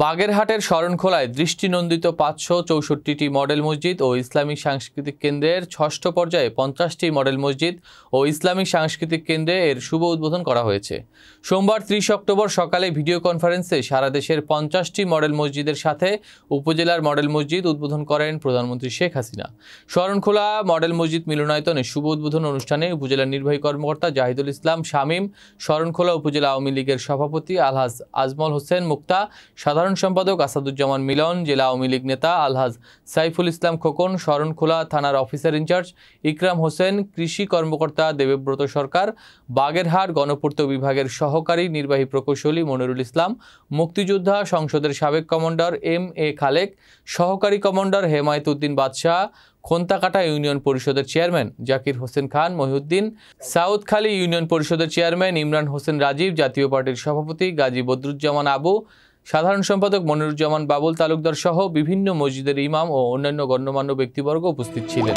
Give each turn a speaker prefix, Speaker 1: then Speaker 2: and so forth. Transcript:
Speaker 1: বাগেরহাটের শরণখোলায় দৃষ্টিনন্দিত পাঁচশো চৌষট্টিটি মডেল মসজিদ ও ইসলামিক সাংস্কৃতিক কেন্দ্রের ষষ্ঠ পর্যায়ে পঞ্চাশটি মডেল মসজিদ ও ইসলামিক সাংস্কৃতিক কেন্দ্রে এর শুভ উদ্বোধন করা হয়েছে সোমবার ত্রিশ অক্টোবর সকালে ভিডিও কনফারেন্সে সারা দেশের পঞ্চাশটি মডেল মসজিদের সাথে উপজেলার মডেল মসজিদ উদ্বোধন করেন প্রধানমন্ত্রী শেখ হাসিনা শরণখোলা মডেল মসজিদ মিলনায়তনে শুভ উদ্বোধন অনুষ্ঠানে উপজেলার নির্বাহী কর্মকর্তা জাহিদুল ইসলাম শামীম শরণখোলা উপজেলা আওয়ামী লীগের সভাপতি আলহাজ আজমল হোসেন মুক্তা সাধারণ সাধারণ সম্পাদক আসাদুজ্জামান মিলন জেলা আওয়ামী লীগ নেতা আলহাজ সাইফুল ইসলাম খোকন শরণখোলা থানার অফিসার ইনচার্জ ইকরাম হোসেন কৃষি কর্মকর্তা দেবব্রত সরকার বাগেরহাট গণপূর্ত বিভাগের সহকারী নির্বাহী প্রকৌশলী মনিরুল ইসলাম মুক্তিযোদ্ধা সংসদের সাবেক কমান্ডার এম এ খালেক সহকারী কমান্ডার হেমায়ত উদ্দিন বাদশাহ খোন্তাকাটা ইউনিয়ন পরিষদের চেয়ারম্যান জাকির হোসেন খান মহিউদ্দিন সাউথখালী ইউনিয়ন পরিষদের চেয়ারম্যান ইমরান হোসেন রাজীব জাতীয় পার্টির সভাপতি গাজী বদরুজ্জামান আবু সাধারণ সম্পাদক মনিরুজ্জামান বাবুল তালুকদার সহ বিভিন্ন মসজিদের ইমাম ও অন্যান্য গণ্যমান্য ব্যক্তিবর্গ উপস্থিত ছিলেন